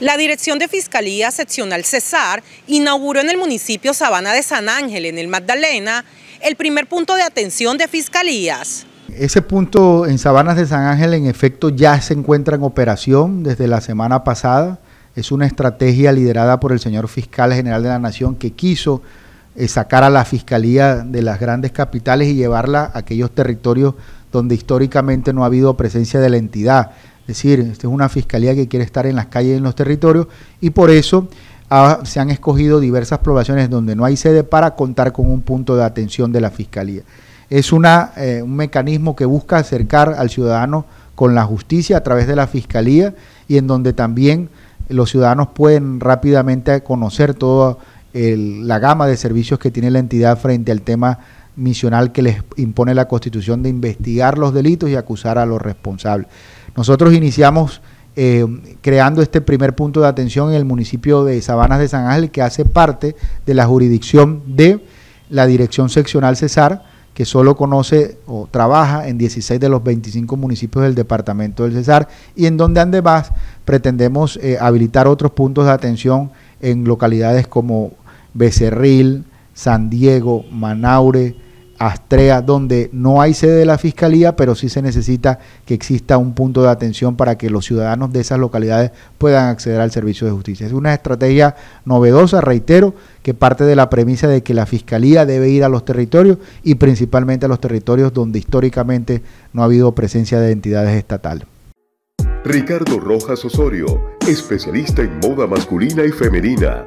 La Dirección de Fiscalía Seccional Cesar inauguró en el municipio Sabana de San Ángel, en el Magdalena, el primer punto de atención de fiscalías. Ese punto en Sabanas de San Ángel en efecto ya se encuentra en operación desde la semana pasada. Es una estrategia liderada por el señor fiscal general de la Nación que quiso eh, sacar a la fiscalía de las grandes capitales y llevarla a aquellos territorios donde históricamente no ha habido presencia de la entidad es decir, esta es una fiscalía que quiere estar en las calles, en los territorios, y por eso ah, se han escogido diversas poblaciones donde no hay sede para contar con un punto de atención de la fiscalía. Es eh, un mecanismo que busca acercar al ciudadano con la justicia a través de la fiscalía y en donde también los ciudadanos pueden rápidamente conocer toda la gama de servicios que tiene la entidad frente al tema misional que les impone la Constitución de investigar los delitos y acusar a los responsables. Nosotros iniciamos eh, creando este primer punto de atención en el municipio de Sabanas de San Ángel, que hace parte de la jurisdicción de la Dirección Seccional Cesar, que solo conoce o trabaja en 16 de los 25 municipios del departamento del Cesar, y en donde además pretendemos eh, habilitar otros puntos de atención en localidades como Becerril, San Diego, Manaure, Astrea, donde no hay sede de la Fiscalía, pero sí se necesita que exista un punto de atención para que los ciudadanos de esas localidades puedan acceder al servicio de justicia. Es una estrategia novedosa, reitero, que parte de la premisa de que la Fiscalía debe ir a los territorios y principalmente a los territorios donde históricamente no ha habido presencia de entidades estatales. Ricardo Rojas Osorio, especialista en moda masculina y femenina